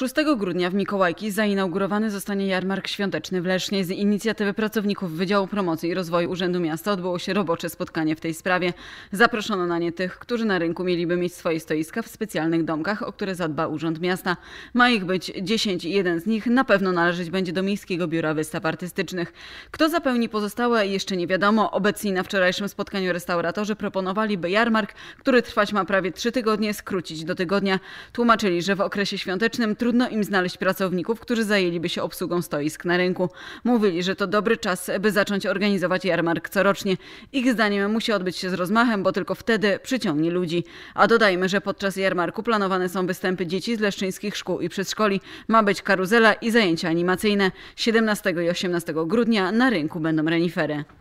6 grudnia w Mikołajki zainaugurowany zostanie jarmark świąteczny w Lesznie. Z inicjatywy pracowników Wydziału Promocji i Rozwoju Urzędu Miasta odbyło się robocze spotkanie w tej sprawie. Zaproszono na nie tych, którzy na rynku mieliby mieć swoje stoiska w specjalnych domkach, o które zadba Urząd Miasta. Ma ich być 10 i jeden z nich na pewno należeć będzie do Miejskiego Biura Wystaw Artystycznych. Kto zapełni pozostałe jeszcze nie wiadomo. Obecni na wczorajszym spotkaniu restauratorzy proponowali, by jarmark, który trwać ma prawie 3 tygodnie, skrócić do tygodnia. Tłumaczyli, że w okresie świątecznym trudno trudno im znaleźć pracowników, którzy zajęliby się obsługą stoisk na rynku. Mówili, że to dobry czas, by zacząć organizować jarmark corocznie. Ich zdaniem musi odbyć się z rozmachem, bo tylko wtedy przyciągnie ludzi. A dodajmy, że podczas jarmarku planowane są występy dzieci z leszczyńskich szkół i przedszkoli. Ma być karuzela i zajęcia animacyjne. 17 i 18 grudnia na rynku będą renifery.